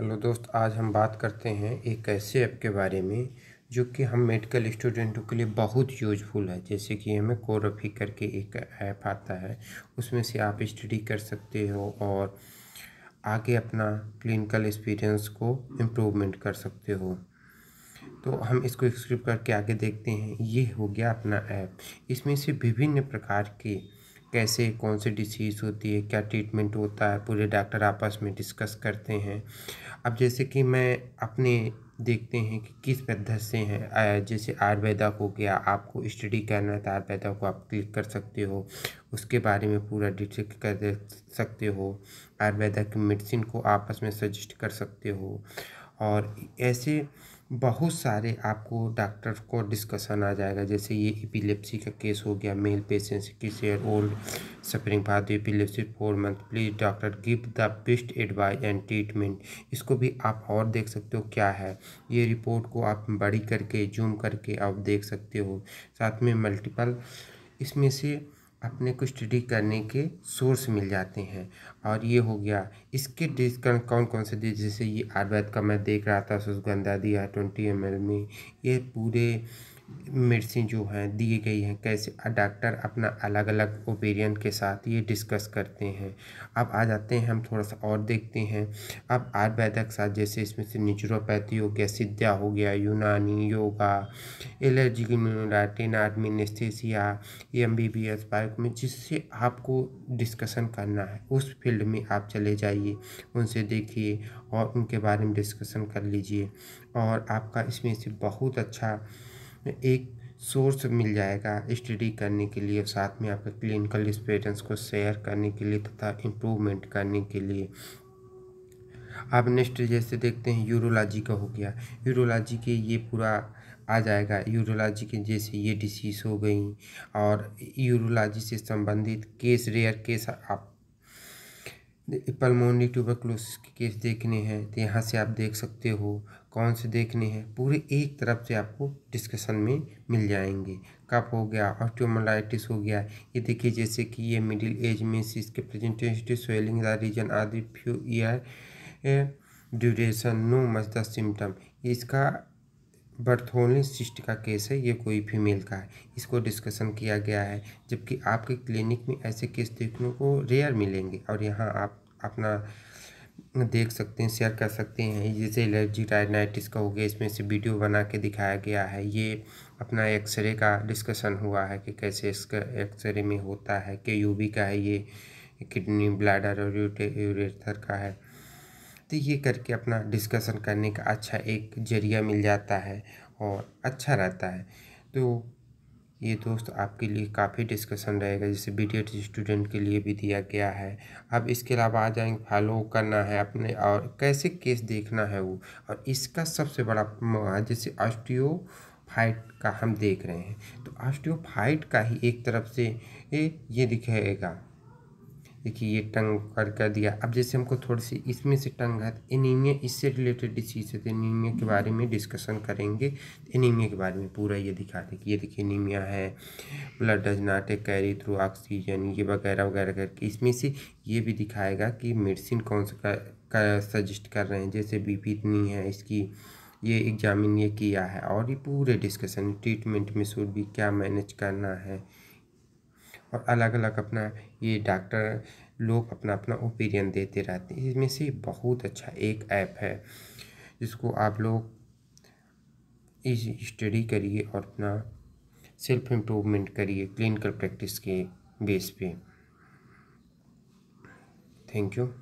hello दोस्त आज हम बात करते हैं एक ऐसे ऐप के बारे में जो कि हम मेडिकल स्टूडेंटों के लिए बहुत यूजफुल है जैसे कि हमें कोरफी करके एक ऐप आता है उसमें से आप स्टडी कर सकते हो और आगे अपना क्लिनिकल एक्सपीरियंस को इम्प्रूवमेंट कर सकते हो तो हम इसको एक्सक्रिप्ट करके आगे देखते हैं ये हो गया अपना ऐप इसमें से विभिन्न प्रकार के कैसे कौन से डिसीज़ होती है क्या ट्रीटमेंट होता है पूरे डॉक्टर आपस में डिस्कस करते हैं अब जैसे कि मैं अपने देखते हैं कि किस पद्धति से हैं जैसे आयुर्वेदा हो गया आपको स्टडी करना है तो आयुर्वेदा को आप क्लिक कर सकते हो उसके बारे में पूरा डिटेल कर सकते हो आयुर्वेदा की मेडिसिन को आपस में सजेस्ट कर सकते हो और ऐसे बहुत सारे आपको डॉक्टर को डिस्कशन आ जाएगा जैसे ये एपिलेप्सी का केस हो गया मेल पेशेंट किसी ओल्ड सफरिंग भारत epilepsy four month please doctor give the best advice and treatment इसको भी आप और देख सकते हो क्या है ये रिपोर्ट को आप बड़ी करके जूम करके आप देख सकते हो साथ में मल्टीपल इसमें से अपने को स्टडी करने के सोर्स मिल जाते हैं और ये हो गया इसके डिस्कन कौन कौन से डिज जैसे ये आयुर्वेद का मैं देख रहा था सुगंधा दिया ट्वेंटी एम में ये पूरे मेडिसिन जो हैं दिए गई हैं कैसे डॉक्टर अपना अलग अलग ओपेरियन के साथ ये डिस्कस करते हैं अब आ जाते हैं हम थोड़ा सा और देखते हैं अब आयुर्वेदक के साथ जैसे इसमें से नेचुरोपैथी हो गया सिद्धा हो गया यूनानी योगा एलर्जिक इम्यूनोलाटिन anaesthesia M B B S bio में जिससे आपको डिस्कसन करना है उस फील्ड में आप चले जाइए उनसे देखिए और उनके बारे में डिस्कसन कर लीजिए और आपका इसमें से बहुत अच्छा एक सोर्स मिल जाएगा स्टडी करने के लिए साथ में आपके क्लिनिकल एक्सपीरियंस को शेयर करने के लिए तथा इम्प्रूवमेंट करने के लिए आप नेक्स्ट जैसे देखते हैं यूरोलॉजी का हो गया यूरोलॉजी के ये पूरा आ जाएगा यूरोलॉजी के जैसे ये डिसीज़ हो गई और यूरोलॉजी से संबंधित केस रेयर केस आप पलमोनी ट्यूबरक्लोसिस के केस देखने हैं तो यहाँ से आप देख सकते हो कौन से देखने हैं पूरे एक तरफ से आपको डिस्कशन में मिल जाएंगे कप हो गया ट्यूमोलाइटिस हो गया ये देखिए जैसे कि ये मिडिल एज में इसके प्रेजेंटेशन स्वेलिंग रीजन आदि few year duration no much the symptom इसका बर्थोलिन सिस्ट का केस है ये कोई फीमेल का है इसको डिस्कशन किया गया है जबकि आपके क्लिनिक में ऐसे केस देखने को रेयर मिलेंगे और यहाँ आप अपना देख सकते हैं शेयर कर सकते हैं जैसे एलर्जी टाइनाइटिस का हो गया इसमें से वीडियो बना के दिखाया गया है ये अपना एक्सरे का डिस्कशन हुआ है कि कैसे इसका एक्सरे में होता है के यू का है ये किडनी ब्लैडर और यूरेथर का है तो ये करके अपना डिस्कशन करने का अच्छा एक जरिया मिल जाता है और अच्छा रहता है तो ये दोस्त आपके लिए काफ़ी डिस्कशन रहेगा जैसे बी स्टूडेंट के लिए भी दिया गया है अब इसके अलावा आ जाएंगे फॉलो करना है अपने और कैसे केस देखना है वो और इसका सबसे बड़ा जैसे ऑस्टियो फाइट का हम देख रहे हैं तो ऑस्टियोफाइट का ही एक तरफ से ये दिखेगा देखिए ये टंग कर कर दिया अब जैसे हमको थोड़ी सी इसमें से टंग है तो एनीमिया इससे रिलेटेड डिसीज है तो एनीमिया के बारे में डिस्कशन करेंगे एनीमिया के बारे में पूरा ये दिखा दें कि ये देखिए एनीमिया है blood does not a carry through oxygen ये वगैरह वगैरह करके इसमें से ये भी दिखाएगा कि मेडिसिन कौन सा का, सजेस्ट कर रहे हैं जैसे पी इतनी है इसकी ये एग्जामिन ये किया है और ये पूरे डिस्कशन ट्रीटमेंट में शुरू भी क्या मैनेज करना है और अलग अलग अपना ये डॉक्टर लोग अपना अपना ओपिनियन देते रहते हैं इसमें से बहुत अच्छा एक ऐप है जिसको आप लोग इस स्टडी करिए और अपना सेल्फ इम्प्रूवमेंट करिए क्लिनिकल प्रैक्टिस के बेस पे थैंक यू